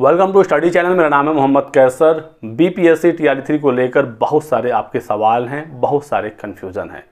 welcome to study channel मेरा नाम है Mohammad Kaiser BPSC TRE three को लेकर बहुत सारे आपके सवाल हैं बहुत सारे कन्फ्यूज़न हैं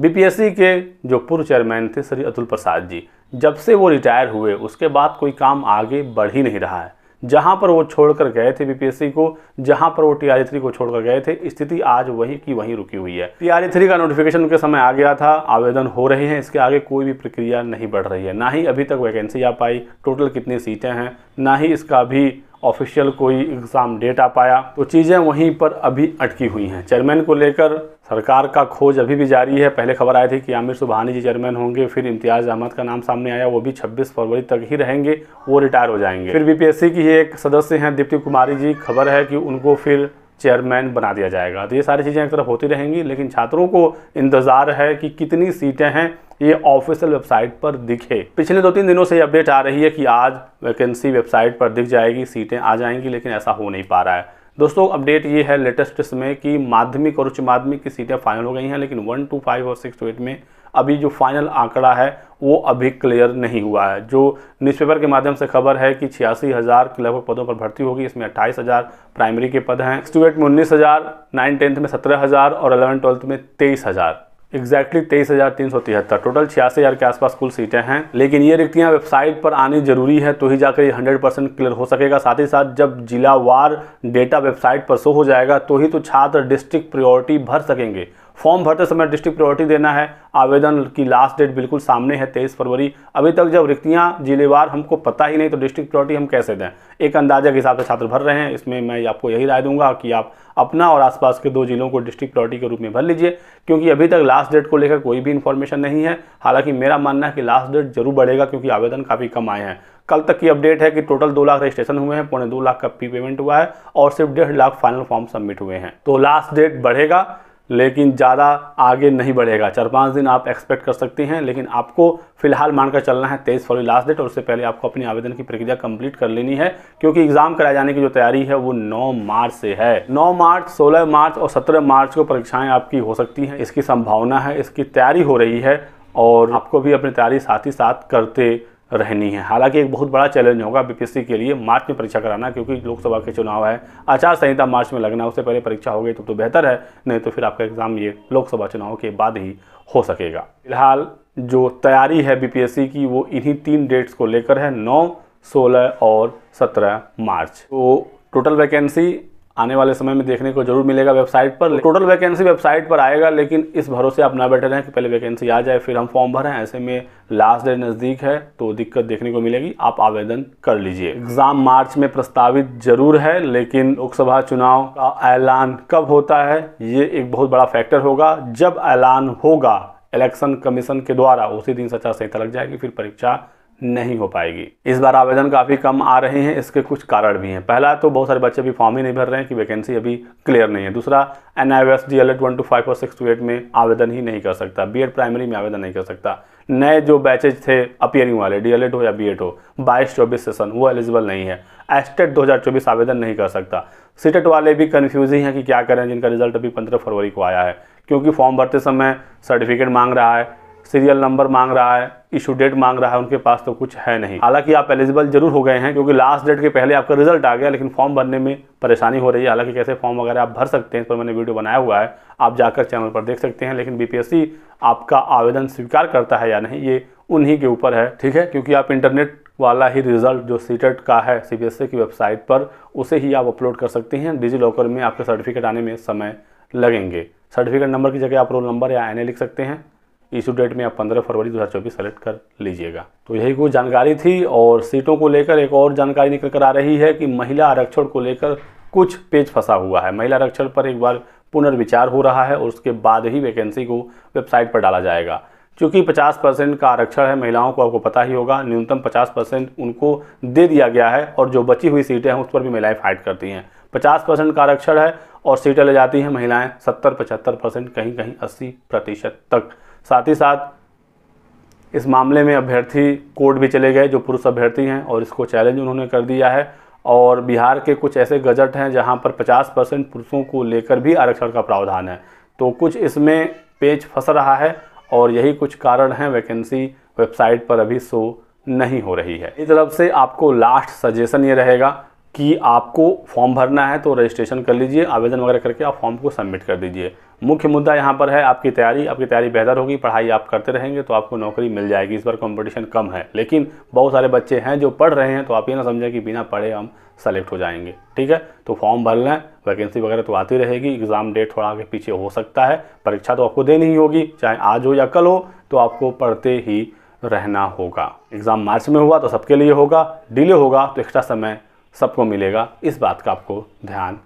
बीपीएससी के जो पूर्व चेयरमैन थे श्री अतुल प्रसाद जी जब से वो रिटायर हुए उसके बाद कोई काम आगे बढ़ ही नहीं रहा है जहां पर वो छोड़कर गए थे बीपीएससी को जहां पर वो टीआरई थ्री e को छोड़कर गए थे स्थिति आज वही की वहीं रुकी हुई है टीआरई थ्री e का नोटिफिकेशन उनके समय आ गया था आवेदन हो रहे हैं इसके आगे कोई भी प्रक्रिया नहीं बढ़ रही है ना ही अभी तक वैकेंसी आ पाई टोटल कितनी सीटें हैं ना ही इसका भी ऑफिशियल कोई एग्ज़ाम डेट आ पाया तो चीज़ें वहीं पर अभी अटकी हुई हैं चेयरमैन को लेकर सरकार का खोज अभी भी जारी है पहले खबर आई थी कि आमिर सुबहानी जी चेयरमैन होंगे फिर इम्तियाज़ अहमद का नाम सामने आया वो भी 26 फरवरी तक ही रहेंगे वो रिटायर हो जाएंगे फिर बीपीएससी की एक सदस्य हैं दीप्ति कुमारी जी खबर है कि उनको फिर चेयरमैन बना दिया जाएगा तो ये सारी चीज़ें एक तरफ होती रहेंगी लेकिन छात्रों को इंतज़ार है कि कितनी सीटें हैं ये ऑफिशियल वेबसाइट पर दिखे पिछले दो तीन दिनों से ये अपडेट आ रही है कि आज वैकेंसी वेबसाइट पर दिख जाएगी सीटें आ जाएंगी लेकिन ऐसा हो नहीं पा रहा है दोस्तों अपडेट ये है लेटेस्ट इसमें कि माध्यमिक और उच्च माध्यमिक की सीटें फाइनल हो गई हैं लेकिन वन टू फाइव और सिक्स टू एट में अभी जो फाइनल आंकड़ा है वो अभी क्लियर नहीं हुआ है जो न्यूज़पेपर के माध्यम से खबर है कि छियासी हज़ार के लगभग पदों पर भर्ती होगी इसमें अट्ठाईस हज़ार प्राइमरी के पद हैं स्टूडेंट में उन्नीस हज़ार नाइन टेंथ में सत्रह हज़ार और अलेवन ट्वेल्थ में तेईस हज़ार एग्जैक्टली तेईस हज़ार तीन सौ तिहत्तर टोटल छियासी हज़ार के आसपास कुल सीटें हैं लेकिन ये रिक्तियाँ वेबसाइट पर आनी जरूरी है तो ही जाकर ये हंड्रेड परसेंट क्लियर हो सकेगा साथ ही साथ जब जिलावार डेटा वेबसाइट पर शो हो जाएगा तो ही तो छात्र डिस्ट्रिक्ट प्रियोरिटी भर सकेंगे फॉर्म भरते समय डिस्ट्रिक्ट प्रायोरिटी देना है आवेदन की लास्ट डेट बिल्कुल सामने है तेईस फरवरी अभी तक जब रिक्तियाँ जिलेवार हमको पता ही नहीं तो डिस्ट्रिक्ट प्रायोरिटी हम कैसे दें एक अंदाजा के हिसाब से छात्र भर रहे हैं इसमें मैं आपको यही राय दूंगा कि आप अपना और आसपास के दो जिलों को डिस्ट्रिक्ट प्रायोरिटी के रूप में भर लीजिए क्योंकि अभी तक लास्ट डेट को लेकर कोई भी इन्फॉर्मेशन नहीं है हालांकि मेरा मानना है कि लास्ट डेट जरूर बढ़ेगा क्योंकि आवेदन काफ़ी कम आए हैं कल तक की अपडेट है कि टोटल दो लाख रजिस्ट्रेशन हुए हैं पौने दो लाख का पी पेमेंट हुआ है और सिर्फ डेढ़ लाख फाइनल फॉर्म सबमिट हुए हैं तो लास्ट डेट बढ़ेगा लेकिन ज़्यादा आगे नहीं बढ़ेगा चार पाँच दिन आप एक्सपेक्ट कर सकती हैं लेकिन आपको फिलहाल मानकर चलना है तेईस फरवरी लास्ट डेट और उससे पहले आपको अपनी आवेदन की प्रक्रिया कंप्लीट कर लेनी है क्योंकि एग्ज़ाम कराए जाने की जो तैयारी है वो 9 मार्च से है 9 मार्च 16 मार्च और 17 मार्च को परीक्षाएं आपकी हो सकती हैं इसकी संभावना है इसकी तैयारी हो रही है और आपको भी अपनी तैयारी साथ ही साथ करते रहनी है हालांकि एक बहुत बड़ा चैलेंज होगा बीपीएससी के लिए मार्च में परीक्षा कराना क्योंकि लोकसभा के चुनाव है आचार संहिता मार्च में लगना उससे पहले परीक्षा हो गई तो, तो बेहतर है नहीं तो फिर आपका एग्ज़ाम ये लोकसभा चुनाव के बाद ही हो सकेगा फिलहाल जो तैयारी है बीपीएससी की वो इन्हीं तीन डेट्स को लेकर है नौ सोलह और सत्रह मार्च तो टोटल वैकेंसी आने वाले समय में देखने को जरूर मिलेगा वेबसाइट पर टोटल वैकेंसी वेबसाइट पर आएगा लेकिन इस भरोसे आप ना बैठे रहें कि पहले वैकेंसी आ जाए फिर हम फॉर्म भरें ऐसे में लास्ट डेट नज़दीक है तो दिक्कत देखने को मिलेगी आप आवेदन कर लीजिए एग्ज़ाम मार्च में प्रस्तावित जरूर है लेकिन लोकसभा चुनाव का ऐलान कब होता है ये एक बहुत बड़ा फैक्टर होगा जब ऐलान होगा इलेक्शन कमीशन के द्वारा उसी दिन सचा संहिता लग जाएगी फिर परीक्षा नहीं हो पाएगी इस बार आवेदन काफ़ी कम आ रहे हैं इसके कुछ कारण भी हैं पहला तो बहुत सारे बच्चे अभी फॉर्म ही नहीं भर रहे हैं कि वैकेंसी अभी क्लियर नहीं है दूसरा N I S D El Ed one two five और सिक्स टू एट में आवेदन ही नहीं कर सकता बी एड प्राइमरी में आवेदन नहीं कर सकता नए जो बैचेज थे अपियरिंग वाले डी हो या बी एड हो बाईस चौबीस सेशन वो एलिजिबल नहीं है एस्टेट e दो हज़ार चौबीस आवेदन नहीं कर सकता सीटेट e वाले भी कन्फ्यूज ही हैं कि क्या करें जिनका रिजल्ट अभी पंद्रह फरवरी को आया है क्योंकि फॉर्म भरते समय सर्टिफिकेट मांग रहा है सीरियल नंबर मांग रहा है इशू डेट मांग रहा है उनके पास तो कुछ है नहीं हालांकि आप एलिजिबल जरूर हो गए हैं क्योंकि लास्ट डेट के पहले आपका रिजल्ट आ गया लेकिन फॉर्म भरने में परेशानी हो रही है हालांकि कैसे फॉर्म वगैरह आप भर सकते हैं इस पर मैंने वीडियो बनाया हुआ है आप जाकर चैनल पर देख सकते हैं लेकिन बी आपका आवेदन स्वीकार करता है या नहीं ये उन्हीं के ऊपर है ठीक है क्योंकि आप इंटरनेट वाला ही रिजल्ट जो सीटेट e का है सी की वेबसाइट पर उसे ही आप अपलोड कर सकते हैं डिजी लॉकर में आपके सर्टिफिकेट आने में समय लगेंगे सर्टिफिकेट नंबर की जगह आप रोल नंबर या एन लिख सकते हैं इशू डेट में आप 15 फरवरी 2024 सेलेक्ट कर लीजिएगा तो यही कुछ जानकारी थी और सीटों को लेकर एक और जानकारी निकल कर आ रही है कि महिला आरक्षण को लेकर कुछ पेज फंसा हुआ है महिला आरक्षण पर एक बार पुनर्विचार हो रहा है और उसके बाद ही वैकेंसी को वेबसाइट पर डाला जाएगा चूँकि 50 परसेंट का आरक्षण है महिलाओं को आपको पता ही होगा न्यूनतम 50 परसेंट उनको दे दिया गया है और जो बची हुई सीटें हैं उस पर भी महिलाएं फाइट करती हैं 50 परसेंट का आरक्षण है और सीटें ले जाती हैं महिलाएं 70-75 परसेंट कहीं कहीं 80 प्रतिशत तक साथ ही साथ इस मामले में अभ्यर्थी कोर्ट भी चले गए जो पुरुष अभ्यर्थी हैं और इसको चैलेंज उन्होंने कर दिया है और बिहार के कुछ ऐसे गजट हैं जहां पर 50 परसेंट पुरुषों को लेकर भी आरक्षण का प्रावधान है तो कुछ इसमें पेज फंस रहा है और यही कुछ कारण हैं वैकेंसी वेबसाइट पर अभी शो नहीं हो रही है इस तरफ से आपको लास्ट सजेशन ये रहेगा कि आपको फॉर्म भरना है तो रजिस्ट्रेशन कर लीजिए आवेदन वगैरह करके आप फॉर्म को सबमिट कर दीजिए मुख्य मुद्दा यहाँ पर है आपकी तैयारी आपकी तैयारी बेहतर होगी पढ़ाई आप करते रहेंगे तो आपको नौकरी मिल जाएगी इस बार कंपटीशन कम है लेकिन बहुत सारे बच्चे हैं जो पढ़ रहे हैं तो आप ये ना समझें कि बिना पढ़े हम सेलेक्ट हो जाएंगे ठीक है तो फॉर्म भर लें वैकेंसी वगैरह तो आती रहेगी एग्ज़ाम डेट थोड़ा आगे पीछे हो सकता है परीक्षा तो आपको देनी ही होगी चाहे आज हो या कल हो तो आपको पढ़ते ही रहना होगा एग्ज़ाम मार्च में हुआ तो सबके लिए होगा डिले होगा तो एक्स्ट्रा समय सबको मिलेगा इस बात का आपको ध्यान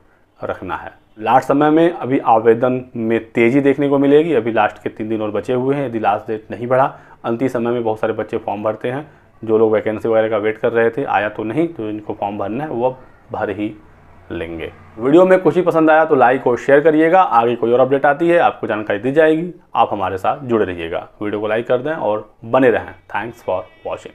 रखना है लास्ट समय में अभी आवेदन में तेज़ी देखने को मिलेगी अभी लास्ट के तीन दिन और बचे हुए हैं यदि लास्ट डेट नहीं बढ़ा अंतिम समय में बहुत सारे बच्चे फॉर्म भरते हैं जो लोग वैकेंसी वगैरह का वेट कर रहे थे आया तो नहीं तो इनको फॉर्म भरना है वो अब भर ही लेंगे वीडियो में कुछ ही पसंद आया तो लाइक और शेयर करिएगा आगे कोई और अपडेट आती है आपको जानकारी दी जाएगी आप हमारे साथ जुड़े रहिएगा वीडियो को लाइक कर दें और बने रहें थैंक्स फॉर वॉचिंग